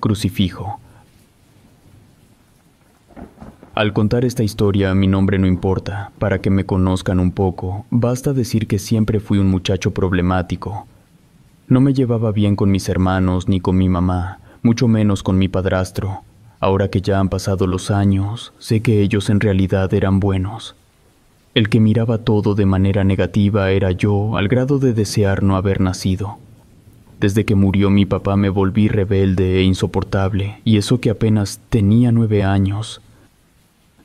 crucifijo. Al contar esta historia mi nombre no importa, para que me conozcan un poco, basta decir que siempre fui un muchacho problemático. No me llevaba bien con mis hermanos ni con mi mamá, mucho menos con mi padrastro. Ahora que ya han pasado los años, sé que ellos en realidad eran buenos. El que miraba todo de manera negativa era yo al grado de desear no haber nacido. Desde que murió mi papá me volví rebelde e insoportable, y eso que apenas tenía nueve años.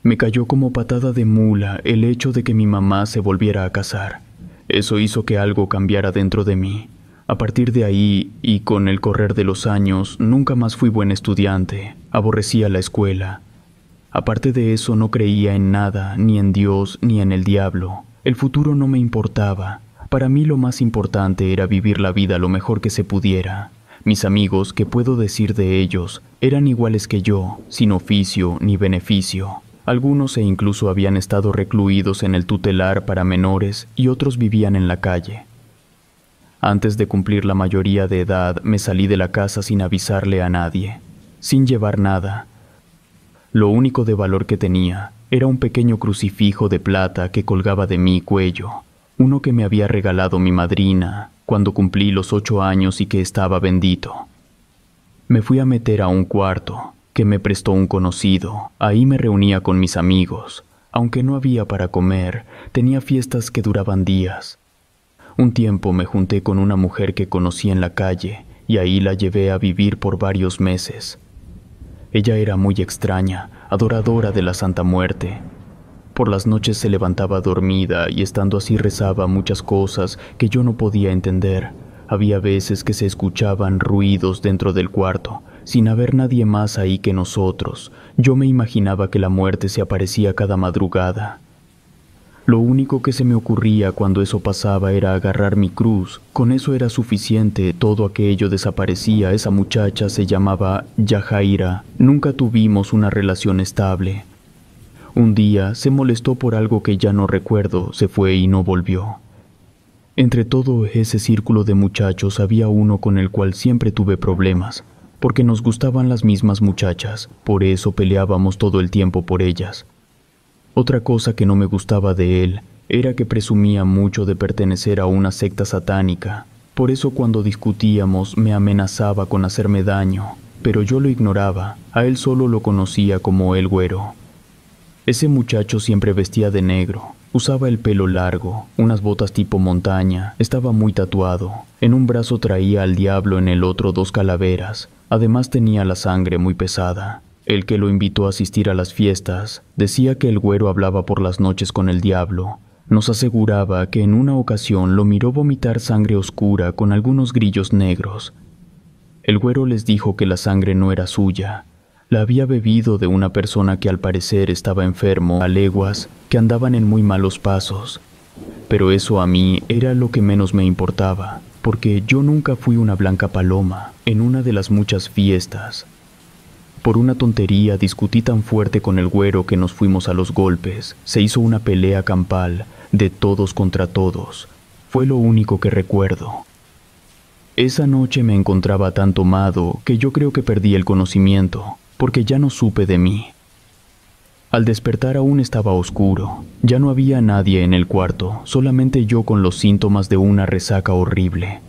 Me cayó como patada de mula el hecho de que mi mamá se volviera a casar. Eso hizo que algo cambiara dentro de mí. A partir de ahí, y con el correr de los años, nunca más fui buen estudiante, aborrecía la escuela. Aparte de eso, no creía en nada, ni en Dios, ni en el diablo. El futuro no me importaba, para mí lo más importante era vivir la vida lo mejor que se pudiera. Mis amigos, que puedo decir de ellos, eran iguales que yo, sin oficio ni beneficio. Algunos e incluso habían estado recluidos en el tutelar para menores y otros vivían en la calle. Antes de cumplir la mayoría de edad me salí de la casa sin avisarle a nadie, sin llevar nada. Lo único de valor que tenía era un pequeño crucifijo de plata que colgaba de mi cuello uno que me había regalado mi madrina cuando cumplí los ocho años y que estaba bendito. Me fui a meter a un cuarto que me prestó un conocido. Ahí me reunía con mis amigos. Aunque no había para comer, tenía fiestas que duraban días. Un tiempo me junté con una mujer que conocí en la calle y ahí la llevé a vivir por varios meses. Ella era muy extraña, adoradora de la Santa Muerte, por las noches se levantaba dormida y estando así rezaba muchas cosas que yo no podía entender. Había veces que se escuchaban ruidos dentro del cuarto, sin haber nadie más ahí que nosotros. Yo me imaginaba que la muerte se aparecía cada madrugada. Lo único que se me ocurría cuando eso pasaba era agarrar mi cruz. Con eso era suficiente, todo aquello desaparecía. Esa muchacha se llamaba Yajaira. Nunca tuvimos una relación estable. Un día se molestó por algo que ya no recuerdo, se fue y no volvió. Entre todo ese círculo de muchachos había uno con el cual siempre tuve problemas, porque nos gustaban las mismas muchachas, por eso peleábamos todo el tiempo por ellas. Otra cosa que no me gustaba de él era que presumía mucho de pertenecer a una secta satánica, por eso cuando discutíamos me amenazaba con hacerme daño, pero yo lo ignoraba, a él solo lo conocía como el güero. Ese muchacho siempre vestía de negro, usaba el pelo largo, unas botas tipo montaña, estaba muy tatuado, en un brazo traía al diablo, en el otro dos calaveras, además tenía la sangre muy pesada. El que lo invitó a asistir a las fiestas decía que el güero hablaba por las noches con el diablo, nos aseguraba que en una ocasión lo miró vomitar sangre oscura con algunos grillos negros. El güero les dijo que la sangre no era suya, la había bebido de una persona que al parecer estaba enfermo, a leguas, que andaban en muy malos pasos. Pero eso a mí era lo que menos me importaba, porque yo nunca fui una blanca paloma en una de las muchas fiestas. Por una tontería discutí tan fuerte con el güero que nos fuimos a los golpes, se hizo una pelea campal, de todos contra todos. Fue lo único que recuerdo. Esa noche me encontraba tan tomado que yo creo que perdí el conocimiento porque ya no supe de mí. Al despertar aún estaba oscuro, ya no había nadie en el cuarto, solamente yo con los síntomas de una resaca horrible.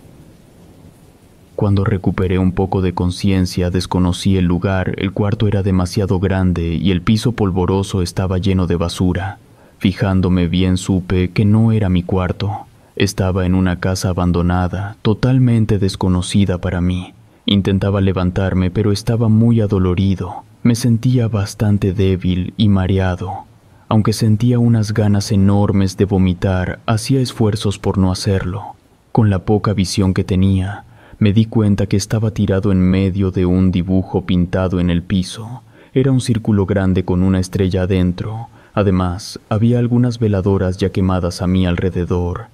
Cuando recuperé un poco de conciencia desconocí el lugar, el cuarto era demasiado grande y el piso polvoroso estaba lleno de basura. Fijándome bien supe que no era mi cuarto, estaba en una casa abandonada, totalmente desconocida para mí. Intentaba levantarme, pero estaba muy adolorido. Me sentía bastante débil y mareado. Aunque sentía unas ganas enormes de vomitar, hacía esfuerzos por no hacerlo. Con la poca visión que tenía, me di cuenta que estaba tirado en medio de un dibujo pintado en el piso. Era un círculo grande con una estrella adentro. Además, había algunas veladoras ya quemadas a mi alrededor.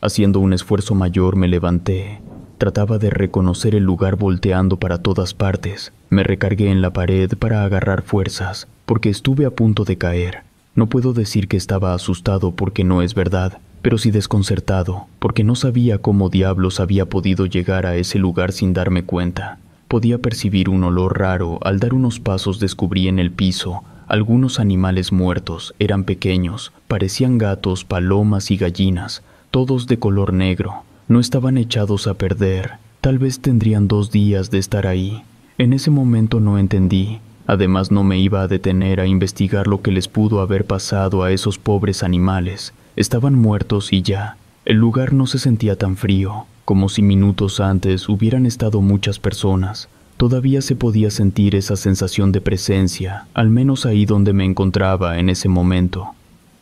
Haciendo un esfuerzo mayor me levanté Trataba de reconocer el lugar volteando para todas partes. Me recargué en la pared para agarrar fuerzas, porque estuve a punto de caer. No puedo decir que estaba asustado porque no es verdad, pero sí desconcertado, porque no sabía cómo diablos había podido llegar a ese lugar sin darme cuenta. Podía percibir un olor raro, al dar unos pasos descubrí en el piso algunos animales muertos, eran pequeños, parecían gatos, palomas y gallinas, todos de color negro. No estaban echados a perder, tal vez tendrían dos días de estar ahí. En ese momento no entendí, además no me iba a detener a investigar lo que les pudo haber pasado a esos pobres animales. Estaban muertos y ya. El lugar no se sentía tan frío, como si minutos antes hubieran estado muchas personas. Todavía se podía sentir esa sensación de presencia, al menos ahí donde me encontraba en ese momento.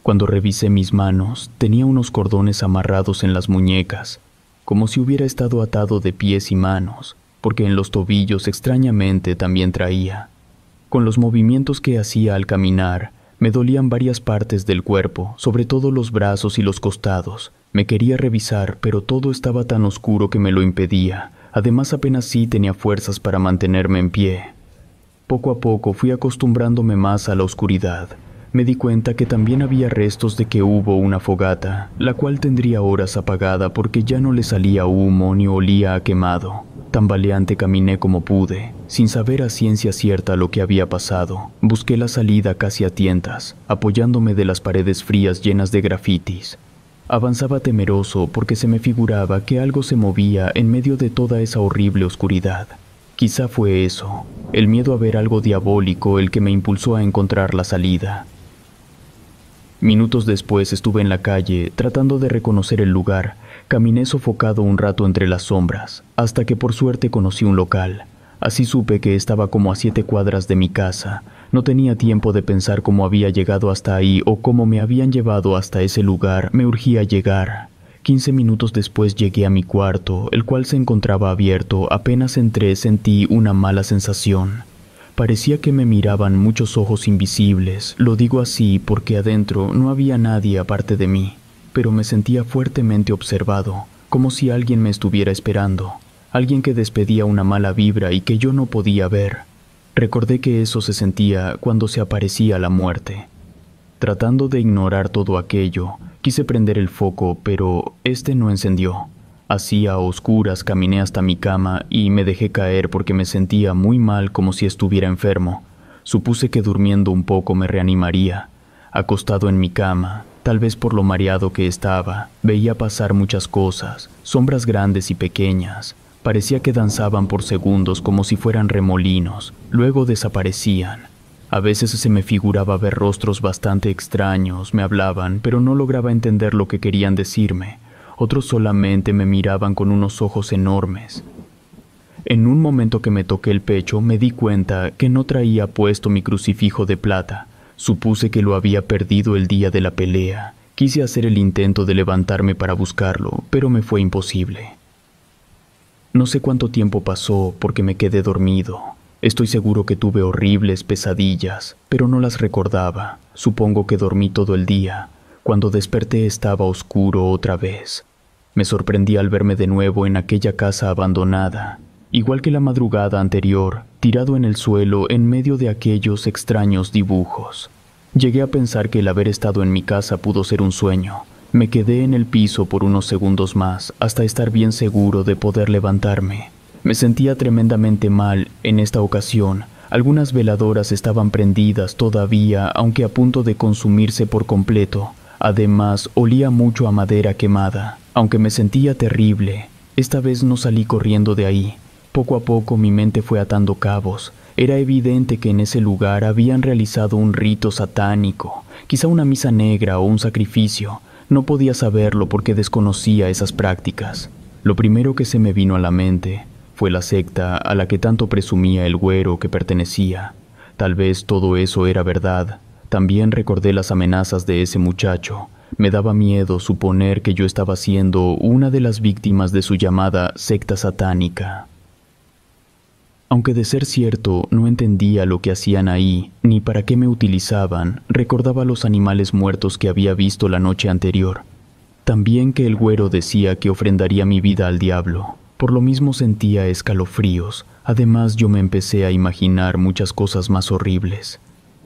Cuando revisé mis manos, tenía unos cordones amarrados en las muñecas, como si hubiera estado atado de pies y manos, porque en los tobillos extrañamente también traía. Con los movimientos que hacía al caminar, me dolían varias partes del cuerpo, sobre todo los brazos y los costados. Me quería revisar, pero todo estaba tan oscuro que me lo impedía. Además apenas sí tenía fuerzas para mantenerme en pie. Poco a poco fui acostumbrándome más a la oscuridad, me di cuenta que también había restos de que hubo una fogata, la cual tendría horas apagada porque ya no le salía humo ni olía a quemado. Tambaleante caminé como pude, sin saber a ciencia cierta lo que había pasado. Busqué la salida casi a tientas, apoyándome de las paredes frías llenas de grafitis. Avanzaba temeroso porque se me figuraba que algo se movía en medio de toda esa horrible oscuridad. Quizá fue eso, el miedo a ver algo diabólico el que me impulsó a encontrar la salida. Minutos después estuve en la calle, tratando de reconocer el lugar. Caminé sofocado un rato entre las sombras, hasta que por suerte conocí un local. Así supe que estaba como a siete cuadras de mi casa. No tenía tiempo de pensar cómo había llegado hasta ahí o cómo me habían llevado hasta ese lugar. Me urgía llegar. Quince minutos después llegué a mi cuarto, el cual se encontraba abierto. Apenas entré sentí una mala sensación. Parecía que me miraban muchos ojos invisibles, lo digo así porque adentro no había nadie aparte de mí, pero me sentía fuertemente observado, como si alguien me estuviera esperando, alguien que despedía una mala vibra y que yo no podía ver. Recordé que eso se sentía cuando se aparecía la muerte. Tratando de ignorar todo aquello, quise prender el foco, pero este no encendió. Hacía a oscuras caminé hasta mi cama y me dejé caer porque me sentía muy mal como si estuviera enfermo. Supuse que durmiendo un poco me reanimaría. Acostado en mi cama, tal vez por lo mareado que estaba, veía pasar muchas cosas, sombras grandes y pequeñas. Parecía que danzaban por segundos como si fueran remolinos, luego desaparecían. A veces se me figuraba ver rostros bastante extraños, me hablaban, pero no lograba entender lo que querían decirme otros solamente me miraban con unos ojos enormes. En un momento que me toqué el pecho me di cuenta que no traía puesto mi crucifijo de plata. Supuse que lo había perdido el día de la pelea. Quise hacer el intento de levantarme para buscarlo, pero me fue imposible. No sé cuánto tiempo pasó porque me quedé dormido. Estoy seguro que tuve horribles pesadillas, pero no las recordaba. Supongo que dormí todo el día, cuando desperté estaba oscuro otra vez. Me sorprendí al verme de nuevo en aquella casa abandonada, igual que la madrugada anterior, tirado en el suelo en medio de aquellos extraños dibujos. Llegué a pensar que el haber estado en mi casa pudo ser un sueño. Me quedé en el piso por unos segundos más hasta estar bien seguro de poder levantarme. Me sentía tremendamente mal en esta ocasión. Algunas veladoras estaban prendidas todavía, aunque a punto de consumirse por completo. Además, olía mucho a madera quemada. Aunque me sentía terrible, esta vez no salí corriendo de ahí. Poco a poco mi mente fue atando cabos. Era evidente que en ese lugar habían realizado un rito satánico, quizá una misa negra o un sacrificio. No podía saberlo porque desconocía esas prácticas. Lo primero que se me vino a la mente fue la secta a la que tanto presumía el güero que pertenecía. Tal vez todo eso era verdad, también recordé las amenazas de ese muchacho. Me daba miedo suponer que yo estaba siendo una de las víctimas de su llamada secta satánica. Aunque de ser cierto no entendía lo que hacían ahí, ni para qué me utilizaban, recordaba los animales muertos que había visto la noche anterior. También que el güero decía que ofrendaría mi vida al diablo. Por lo mismo sentía escalofríos. Además yo me empecé a imaginar muchas cosas más horribles.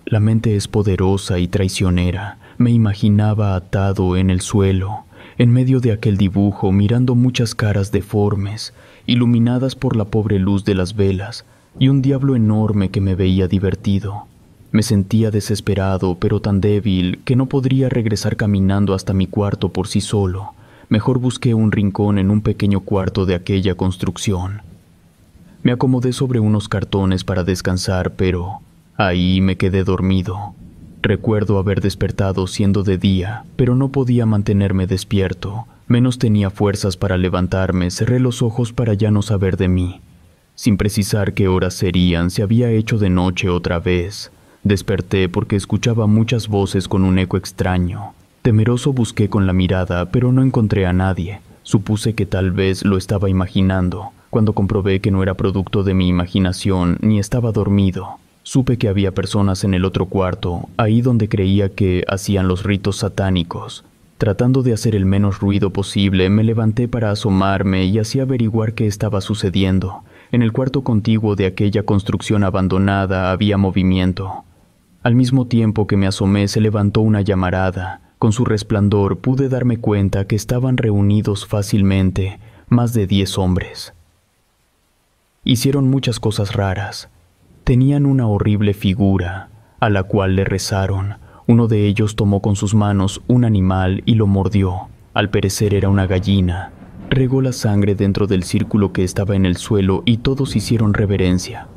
La mente es poderosa y traicionera. Me imaginaba atado en el suelo, en medio de aquel dibujo, mirando muchas caras deformes, iluminadas por la pobre luz de las velas, y un diablo enorme que me veía divertido. Me sentía desesperado, pero tan débil que no podría regresar caminando hasta mi cuarto por sí solo. Mejor busqué un rincón en un pequeño cuarto de aquella construcción. Me acomodé sobre unos cartones para descansar, pero Ahí me quedé dormido. Recuerdo haber despertado siendo de día, pero no podía mantenerme despierto, menos tenía fuerzas para levantarme, cerré los ojos para ya no saber de mí. Sin precisar qué horas serían, se había hecho de noche otra vez. Desperté porque escuchaba muchas voces con un eco extraño. Temeroso busqué con la mirada, pero no encontré a nadie. Supuse que tal vez lo estaba imaginando, cuando comprobé que no era producto de mi imaginación ni estaba dormido. Supe que había personas en el otro cuarto, ahí donde creía que hacían los ritos satánicos. Tratando de hacer el menos ruido posible, me levanté para asomarme y así averiguar qué estaba sucediendo. En el cuarto contiguo de aquella construcción abandonada había movimiento. Al mismo tiempo que me asomé se levantó una llamarada. Con su resplandor pude darme cuenta que estaban reunidos fácilmente más de diez hombres. Hicieron muchas cosas raras. Tenían una horrible figura, a la cual le rezaron. Uno de ellos tomó con sus manos un animal y lo mordió. Al perecer era una gallina. Regó la sangre dentro del círculo que estaba en el suelo y todos hicieron reverencia.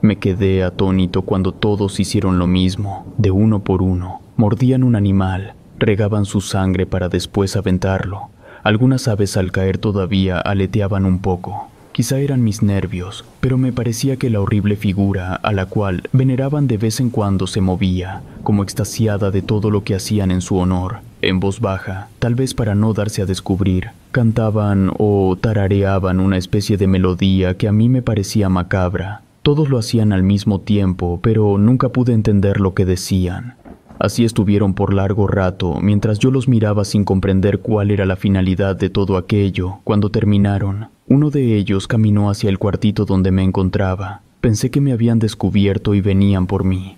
Me quedé atónito cuando todos hicieron lo mismo, de uno por uno. Mordían un animal, regaban su sangre para después aventarlo. Algunas aves al caer todavía aleteaban un poco. Quizá eran mis nervios, pero me parecía que la horrible figura a la cual veneraban de vez en cuando se movía, como extasiada de todo lo que hacían en su honor. En voz baja, tal vez para no darse a descubrir, cantaban o tarareaban una especie de melodía que a mí me parecía macabra. Todos lo hacían al mismo tiempo, pero nunca pude entender lo que decían. Así estuvieron por largo rato, mientras yo los miraba sin comprender cuál era la finalidad de todo aquello. Cuando terminaron, uno de ellos caminó hacia el cuartito donde me encontraba. Pensé que me habían descubierto y venían por mí.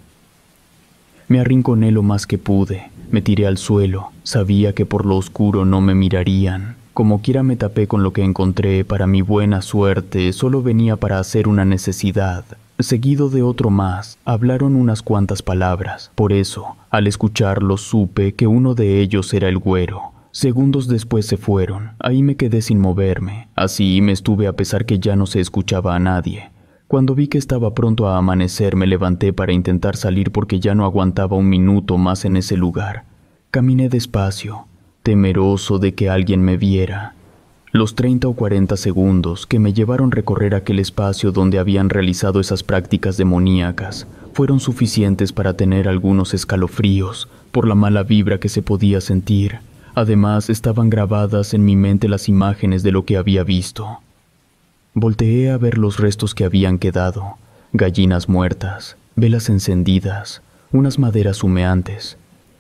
Me arrinconé lo más que pude, me tiré al suelo, sabía que por lo oscuro no me mirarían. Como quiera me tapé con lo que encontré, para mi buena suerte solo venía para hacer una necesidad, seguido de otro más, hablaron unas cuantas palabras. Por eso, al escucharlos supe que uno de ellos era el güero. Segundos después se fueron, ahí me quedé sin moverme, así me estuve a pesar que ya no se escuchaba a nadie. Cuando vi que estaba pronto a amanecer me levanté para intentar salir porque ya no aguantaba un minuto más en ese lugar. Caminé despacio, temeroso de que alguien me viera, los 30 o 40 segundos que me llevaron recorrer aquel espacio donde habían realizado esas prácticas demoníacas fueron suficientes para tener algunos escalofríos por la mala vibra que se podía sentir. Además, estaban grabadas en mi mente las imágenes de lo que había visto. Volteé a ver los restos que habían quedado, gallinas muertas, velas encendidas, unas maderas humeantes,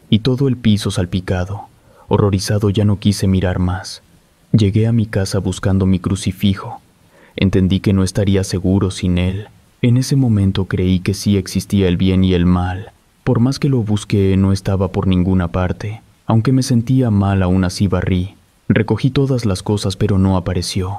y todo el piso salpicado. Horrorizado ya no quise mirar más. Llegué a mi casa buscando mi crucifijo. Entendí que no estaría seguro sin él. En ese momento creí que sí existía el bien y el mal. Por más que lo busqué, no estaba por ninguna parte. Aunque me sentía mal, aún así barrí. Recogí todas las cosas, pero no apareció.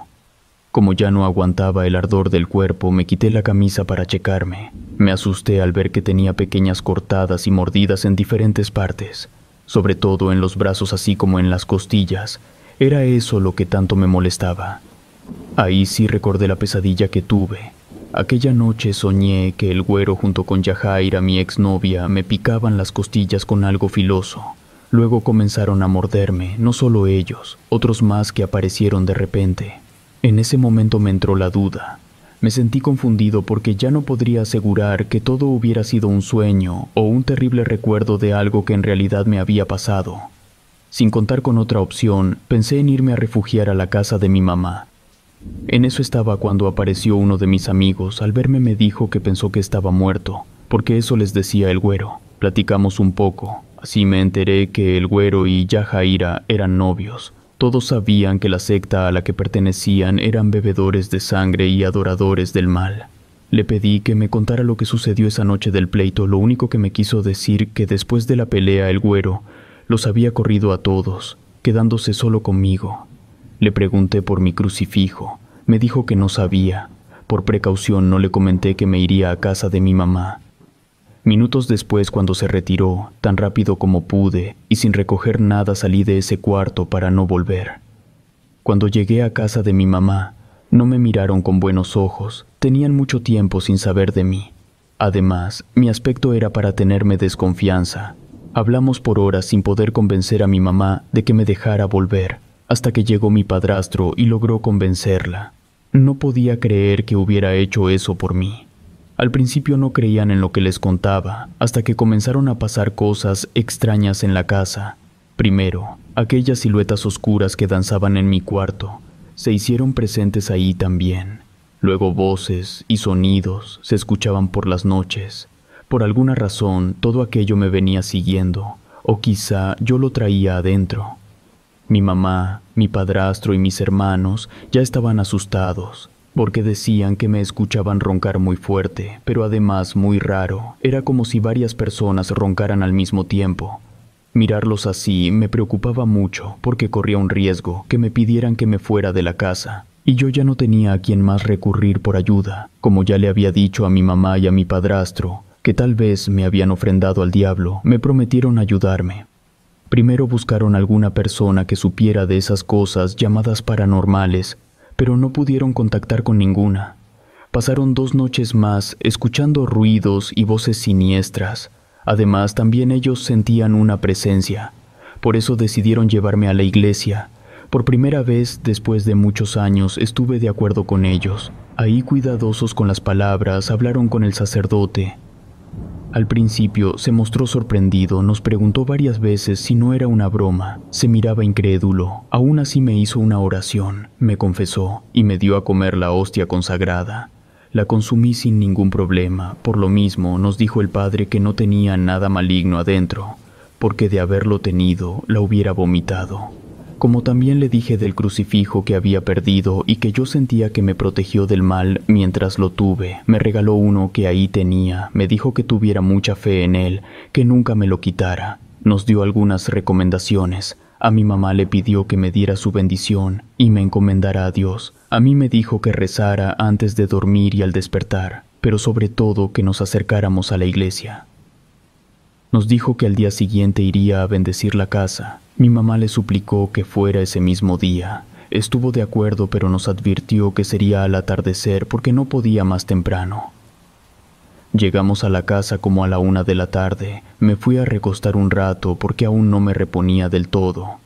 Como ya no aguantaba el ardor del cuerpo, me quité la camisa para checarme. Me asusté al ver que tenía pequeñas cortadas y mordidas en diferentes partes, sobre todo en los brazos así como en las costillas, era eso lo que tanto me molestaba. Ahí sí recordé la pesadilla que tuve. Aquella noche soñé que el güero junto con Yahaira, mi exnovia, me picaban las costillas con algo filoso. Luego comenzaron a morderme, no solo ellos, otros más que aparecieron de repente. En ese momento me entró la duda. Me sentí confundido porque ya no podría asegurar que todo hubiera sido un sueño o un terrible recuerdo de algo que en realidad me había pasado. Sin contar con otra opción, pensé en irme a refugiar a la casa de mi mamá. En eso estaba cuando apareció uno de mis amigos. Al verme me dijo que pensó que estaba muerto, porque eso les decía el güero. Platicamos un poco. Así me enteré que el güero y Yahaira eran novios. Todos sabían que la secta a la que pertenecían eran bebedores de sangre y adoradores del mal. Le pedí que me contara lo que sucedió esa noche del pleito, lo único que me quiso decir que después de la pelea el güero los había corrido a todos, quedándose solo conmigo. Le pregunté por mi crucifijo, me dijo que no sabía. Por precaución no le comenté que me iría a casa de mi mamá. Minutos después, cuando se retiró, tan rápido como pude, y sin recoger nada salí de ese cuarto para no volver. Cuando llegué a casa de mi mamá, no me miraron con buenos ojos, tenían mucho tiempo sin saber de mí. Además, mi aspecto era para tenerme desconfianza, Hablamos por horas sin poder convencer a mi mamá de que me dejara volver, hasta que llegó mi padrastro y logró convencerla. No podía creer que hubiera hecho eso por mí. Al principio no creían en lo que les contaba, hasta que comenzaron a pasar cosas extrañas en la casa. Primero, aquellas siluetas oscuras que danzaban en mi cuarto se hicieron presentes ahí también. Luego voces y sonidos se escuchaban por las noches, por alguna razón todo aquello me venía siguiendo, o quizá yo lo traía adentro. Mi mamá, mi padrastro y mis hermanos ya estaban asustados, porque decían que me escuchaban roncar muy fuerte, pero además muy raro, era como si varias personas roncaran al mismo tiempo. Mirarlos así me preocupaba mucho porque corría un riesgo que me pidieran que me fuera de la casa, y yo ya no tenía a quien más recurrir por ayuda, como ya le había dicho a mi mamá y a mi padrastro, que tal vez me habían ofrendado al diablo, me prometieron ayudarme. Primero buscaron alguna persona que supiera de esas cosas llamadas paranormales, pero no pudieron contactar con ninguna. Pasaron dos noches más escuchando ruidos y voces siniestras. Además, también ellos sentían una presencia. Por eso decidieron llevarme a la iglesia. Por primera vez, después de muchos años, estuve de acuerdo con ellos. Ahí cuidadosos con las palabras, hablaron con el sacerdote, al principio se mostró sorprendido, nos preguntó varias veces si no era una broma, se miraba incrédulo, aún así me hizo una oración, me confesó y me dio a comer la hostia consagrada. La consumí sin ningún problema, por lo mismo nos dijo el padre que no tenía nada maligno adentro, porque de haberlo tenido la hubiera vomitado como también le dije del crucifijo que había perdido y que yo sentía que me protegió del mal mientras lo tuve, me regaló uno que ahí tenía, me dijo que tuviera mucha fe en él, que nunca me lo quitara, nos dio algunas recomendaciones, a mi mamá le pidió que me diera su bendición y me encomendara a Dios, a mí me dijo que rezara antes de dormir y al despertar, pero sobre todo que nos acercáramos a la iglesia. Nos dijo que al día siguiente iría a bendecir la casa. Mi mamá le suplicó que fuera ese mismo día. Estuvo de acuerdo pero nos advirtió que sería al atardecer porque no podía más temprano. Llegamos a la casa como a la una de la tarde. Me fui a recostar un rato porque aún no me reponía del todo.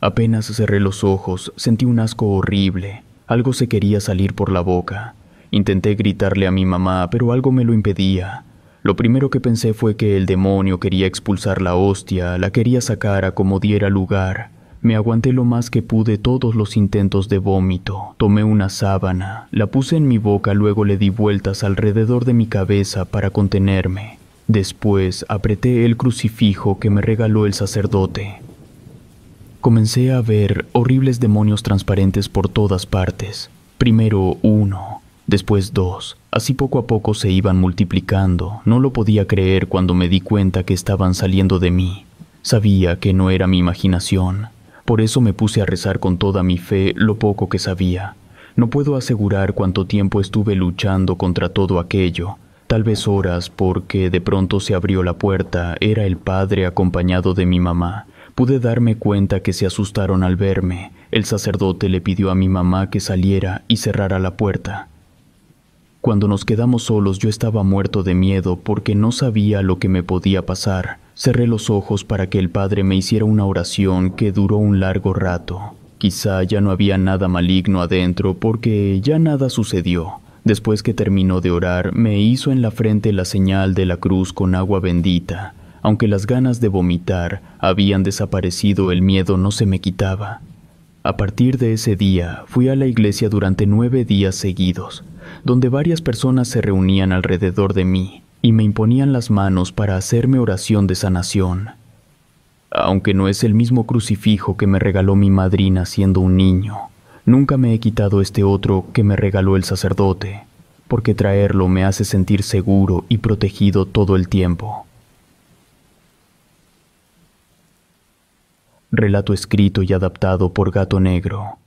Apenas cerré los ojos, sentí un asco horrible. Algo se quería salir por la boca. Intenté gritarle a mi mamá, pero algo me lo impedía. Lo primero que pensé fue que el demonio quería expulsar la hostia, la quería sacar a como diera lugar. Me aguanté lo más que pude todos los intentos de vómito. Tomé una sábana, la puse en mi boca, luego le di vueltas alrededor de mi cabeza para contenerme. Después apreté el crucifijo que me regaló el sacerdote. Comencé a ver horribles demonios transparentes por todas partes. Primero uno, después dos. Así poco a poco se iban multiplicando. No lo podía creer cuando me di cuenta que estaban saliendo de mí. Sabía que no era mi imaginación. Por eso me puse a rezar con toda mi fe lo poco que sabía. No puedo asegurar cuánto tiempo estuve luchando contra todo aquello, tal vez horas porque de pronto se abrió la puerta, era el padre acompañado de mi mamá. Pude darme cuenta que se asustaron al verme. El sacerdote le pidió a mi mamá que saliera y cerrara la puerta. Cuando nos quedamos solos yo estaba muerto de miedo porque no sabía lo que me podía pasar. Cerré los ojos para que el Padre me hiciera una oración que duró un largo rato. Quizá ya no había nada maligno adentro porque ya nada sucedió. Después que terminó de orar, me hizo en la frente la señal de la cruz con agua bendita. Aunque las ganas de vomitar habían desaparecido, el miedo no se me quitaba. A partir de ese día, fui a la iglesia durante nueve días seguidos donde varias personas se reunían alrededor de mí y me imponían las manos para hacerme oración de sanación. Aunque no es el mismo crucifijo que me regaló mi madrina siendo un niño, nunca me he quitado este otro que me regaló el sacerdote, porque traerlo me hace sentir seguro y protegido todo el tiempo. Relato escrito y adaptado por Gato Negro.